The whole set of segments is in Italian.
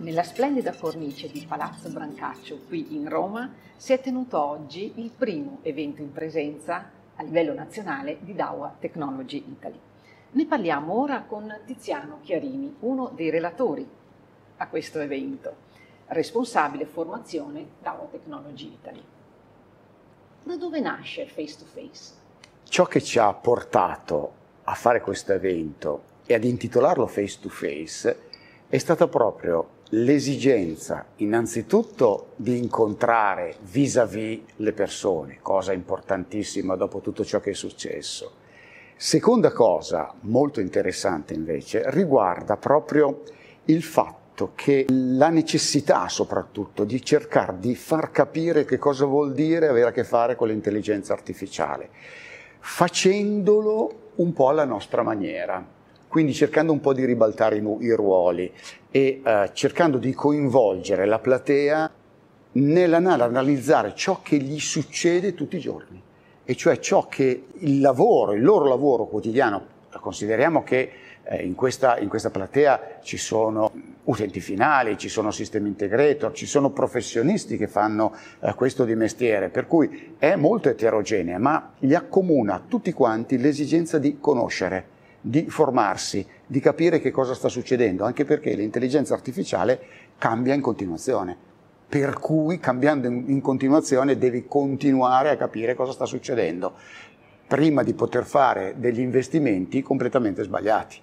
Nella splendida cornice di Palazzo Brancaccio qui in Roma si è tenuto oggi il primo evento in presenza a livello nazionale di DAWA Technology Italy. Ne parliamo ora con Tiziano Chiarini, uno dei relatori a questo evento, responsabile formazione DAWA Technology Italy. Da dove nasce Face to Face? Ciò che ci ha portato a fare questo evento e ad intitolarlo Face to Face è stata proprio l'esigenza innanzitutto di incontrare vis-à-vis le persone, cosa importantissima dopo tutto ciò che è successo. Seconda cosa, molto interessante invece, riguarda proprio il fatto che la necessità soprattutto di cercare di far capire che cosa vuol dire avere a che fare con l'intelligenza artificiale, facendolo un po' alla nostra maniera quindi cercando un po' di ribaltare i, i ruoli e eh, cercando di coinvolgere la platea nell'analizzare ciò che gli succede tutti i giorni, e cioè ciò che il lavoro, il loro lavoro quotidiano, consideriamo che eh, in, questa, in, questa, platea ci sono utenti finali, ci sono sistemi integrator, ci sono professionisti che fanno eh, questo di mestiere, per cui è molto eterogenea, ma li accomuna tutti quanti l'esigenza di conoscere di formarsi, di capire che cosa sta succedendo, anche perché l'intelligenza artificiale cambia in continuazione. Per cui cambiando in continuazione devi continuare a capire cosa sta succedendo prima di poter fare degli investimenti completamente sbagliati.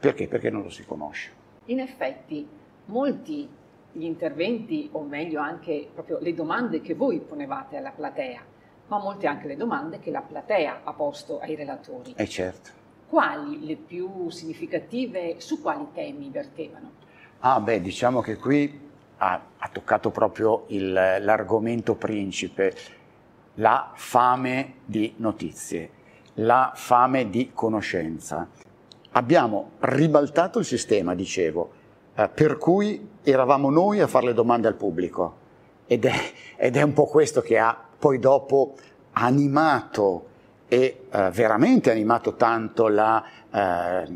Perché? Perché non lo si conosce. In effetti, molti gli interventi, o meglio anche proprio le domande che voi ponevate alla platea, ma molte anche le domande che la platea ha posto ai relatori. E eh, certo quali le più significative, su quali temi vertevano? Ah beh, diciamo che qui ha, ha toccato proprio il, l'argomento principe, la fame di notizie, la fame di conoscenza. Abbiamo ribaltato il sistema, dicevo, eh, per cui eravamo noi a fare le domande al pubblico ed è, ed è un po' questo che ha poi dopo animato e eh, veramente animato tanto la, eh,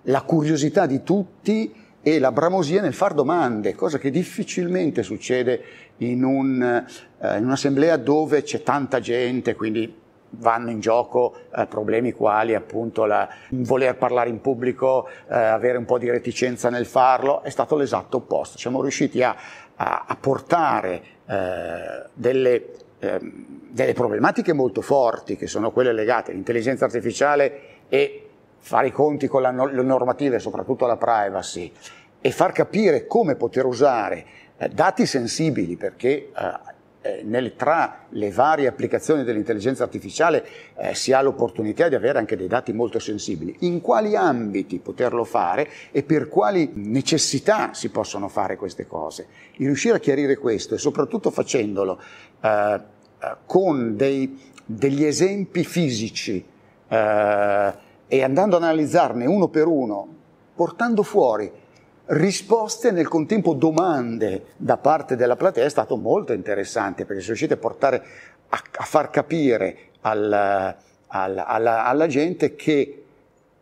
la, curiosità di tutti e la bramosia nel far domande, cosa che difficilmente succede in, un, eh, in un'assemblea dove c'è tanta gente, quindi vanno in gioco eh, problemi quali appunto la, voler parlare in pubblico, eh, avere un po' di reticenza nel farlo, è stato l'esatto opposto. Siamo riusciti a, a, a portare eh, delle ehm, delle problematiche molto forti che sono quelle legate all'intelligenza artificiale e fare i conti con la no- le normative, soprattutto alla privacy, e far capire come poter usare eh, dati sensibili, perché eh, eh nel, tra le varie applicazioni dell'intelligenza artificiale eh, si ha l'opportunità di avere anche dei dati molto sensibili, in quali ambiti poterlo fare e per quali necessità si possono fare queste cose. riuscire a chiarire questo e soprattutto facendolo eh, eh, con dei, degli esempi fisici eh, e andando ad analizzarne uno per uno, portando fuori risposte e nel contempo domande da parte della platea è stato molto interessante perché se riuscite a portare a, a far capire al, al, alla, alla gente che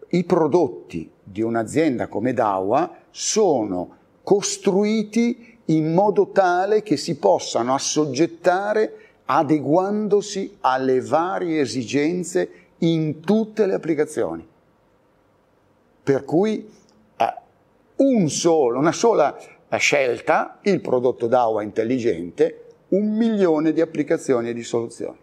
i prodotti di un'azienda come Dawa sono costruiti in modo tale che si possano assoggettare adeguandosi alle varie esigenze in tutte le applicazioni. Per cui eh, un solo, una sola eh, scelta, il prodotto DAWA intelligente, un milione di applicazioni e di soluzioni.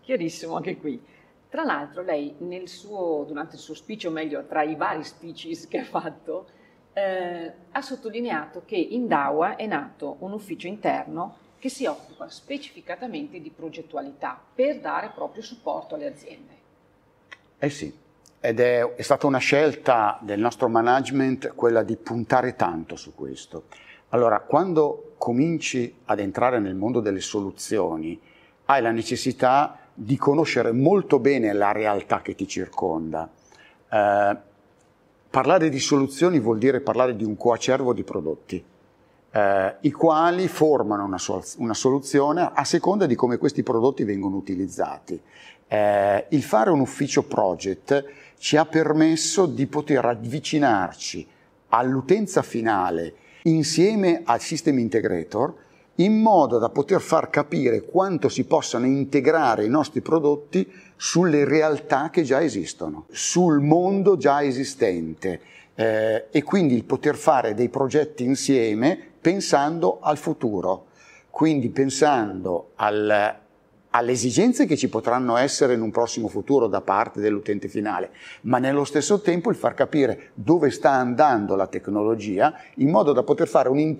Chiarissimo anche qui. Tra l'altro lei suo, durante il suo speech, o meglio tra i vari speeches che ha fatto, eh, ha sottolineato che in DAWA è nato un ufficio interno che si occupa specificatamente di progettualità per dare proprio supporto alle aziende. Eh sì, ed è, è, stata una scelta del nostro management quella di puntare tanto su questo. Allora, quando cominci ad entrare nel mondo delle soluzioni, hai la necessità di conoscere molto bene la realtà che ti circonda. Eh, parlare di soluzioni vuol dire parlare di un coacervo di prodotti eh, i quali formano una, sol- una, soluzione a seconda di come questi prodotti vengono utilizzati. Eh, il fare un ufficio project ci ha permesso di poter avvicinarci all'utenza finale insieme al system integrator in modo da poter far capire quanto si possano integrare i nostri prodotti sulle realtà che già esistono, sul mondo già esistente eh, e quindi il poter fare dei progetti insieme pensando al futuro, quindi pensando al, alle esigenze che ci potranno essere in un prossimo futuro da parte dell'utente finale, ma nello stesso tempo il far capire dove sta andando la tecnologia in modo da poter fare un, un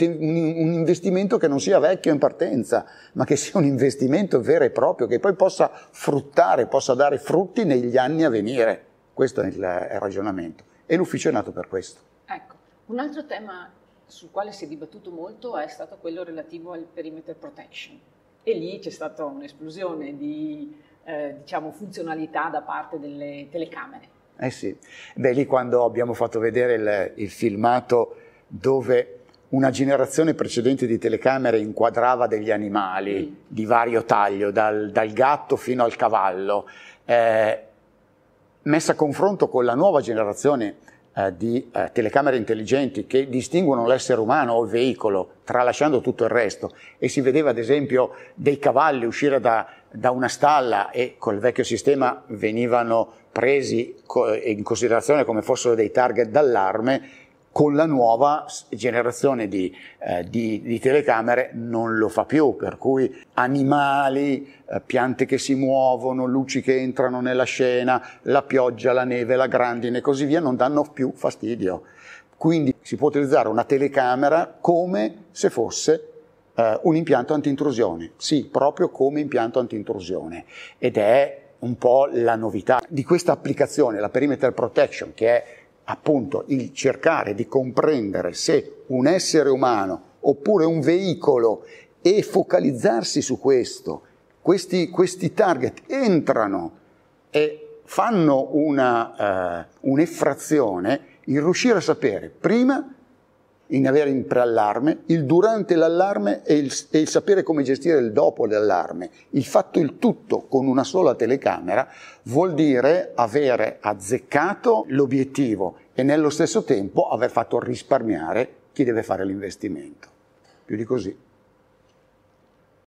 investimento che non sia vecchio in partenza, ma che sia un investimento vero e proprio, che poi possa fruttare, possa dare frutti negli anni a venire. Questo è il ragionamento. E l'ufficio è nato per questo. Ecco, un altro tema sul quale si è dibattuto molto è stato quello relativo al perimeter protection. E lì c'è stata un'esplosione di eh, diciamo, funzionalità da parte delle telecamere. Eh sì, beh lì quando abbiamo fatto vedere il, il filmato dove una generazione precedente di telecamere inquadrava degli animali mm. di vario taglio, dal, dal, gatto fino al cavallo, eh, messa a confronto con la nuova generazione eh, di eh, telecamere intelligenti che distinguono l'essere umano o il veicolo, tralasciando tutto il resto, e si vedeva ad esempio dei cavalli uscire da, da una stalla e col vecchio sistema venivano presi co- in considerazione come fossero dei target d'allarme, con la nuova generazione di, eh, di, di, telecamere non lo fa più, per cui animali, eh, piante che si muovono, luci che entrano nella scena, la pioggia, la neve, la grandine e così via non danno più fastidio. Quindi si può utilizzare una telecamera come se fosse eh, un impianto antintrusione, sì, proprio come impianto antintrusione ed è un po' la novità di questa applicazione, la perimeter protection, che è appunto il cercare di comprendere se un essere umano oppure un veicolo e focalizzarsi su questo. Questi, questi target entrano e fanno una, eh, un'effrazione il riuscire a sapere prima in avere in preallarme, il durante l'allarme e il, e il sapere come gestire il dopo l'allarme. Il fatto il tutto con una sola telecamera vuol dire avere azzeccato l'obiettivo e nello stesso tempo aver fatto risparmiare chi deve fare l'investimento. Più di così.